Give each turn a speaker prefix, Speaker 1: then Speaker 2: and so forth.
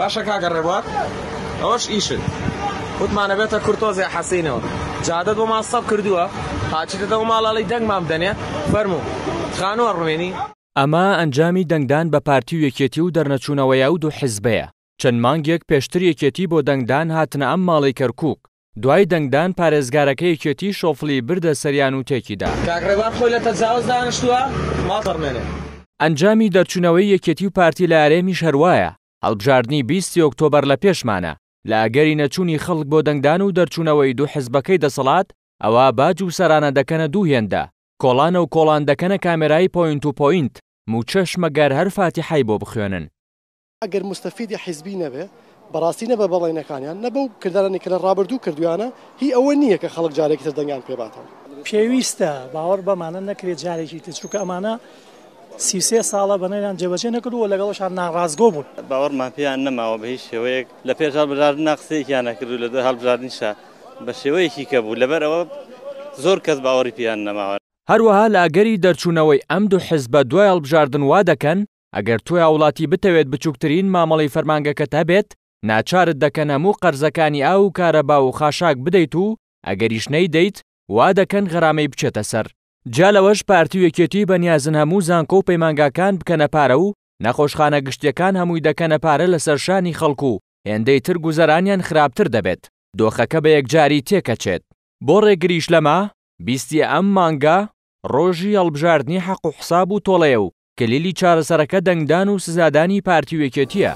Speaker 1: باشە کاگە ڕێبات ئەوەش ئیشن وتمانەبێتە کورتۆزی حەسینەوە جادەت بۆ ما سەب کردووە پاچیتەوە ماڵاڵی دەنگمام دەنێ فەرمو خانووە ڕوێنی ئەمە ئەنجامی دەنگدان بە پارتی و یەکێتی و دەرنەچوونەوەی و دوو حزبەیە چەند مانگێک پێشتر یەکێتی بۆ دەنگدان هاتنە ئەم ماڵی کەرکک دوای دەنگدان پارێزگارەکە یەکێتی شۆفلی بردە سەریان و تێکیدا کاگرێبات خۆی لە تەجااوز دانیشتووە ماڵ دەڕمێنێ ئەنجامی دەرچوونەوەی یەکێتی و پارتی لە ئارێمی شەروایە هەڵبژاردننی 20 ئۆکتۆبەر لە پێشمانە لە ئەگەری نەچوونی خەڵک بۆ دەنگدان و دەرچوونەوەی دوو حزبەکەی دەسەڵات ئەوە باج و سەرانە دەکەنە دوو هێندە کۆڵانە و کۆڵان دەکەنە کامێرای پوینت و پوینت موچەشمەگەر هەر فاتی حی بۆ بخوێنن
Speaker 2: ئەگەر مستەفیدی حیزبی نەبێ بەڕاستی نەبە بەڵێنەکانیان نەبە و کردارانی کە لە ڕابردوو کردویانە هی ئەوە نییە کە خەڵک جارێکی تر دەنگیان پێباتەوە پێویستە باوەڕ بەمانە نەکرێت جارێکی تچووکە ئەمانە سیسێ ساڵە بەنەیان جێبەجێ نەکردووە لەگەڵشان ناڕازگۆ بوون باوەڕمان پێیان نەماوە بە هیچ شێوەیەک لە پێش هەڵبژارد ناقسێکیان نەکردو لە دو هەڵبژاردنیشە بە شێوەیەکی کە بوو لەبەرەوە زۆر کەس باوەڕی پیان نەماوە
Speaker 1: هەروەها لاگەری دەرچوونەوەی ئەم دوو حز بە دوای هەڵبژاردن وا دەکەن ئەگەر توی وڵاتی بتەوێت بچووکترین مامەڵی فەرمانگەکەت هەبێت ناچارت دەکەن هەموو قەرزەکانی ئاو و کارەبا و خاشاک بدەیت و ئەگەریشنەی دەیت وا دەکەن غەرامەی بچێتە سەر جالەوەش پارتی وەکێتی بەنیازن هەموو زانکۆ و پەیمانگاکان بکەنە پارە و نەخۆشخانە گشتیەکان هەمووی دەکەنە پارە لە سەرشانی خەڵکو و هێندەی تر گوزەرانیان خراپتر دەبێت دۆخەکە بە یەکجاری تێکەچێت بۆ ڕێگریش لەما بیستی ئەم مانگا ڕۆژی هەڵبژاردننی حەق و حساب و تۆڵەیە و کلیلی چارەسەرەکە دەنگدان و سزادانی پارتی وێکێتیە.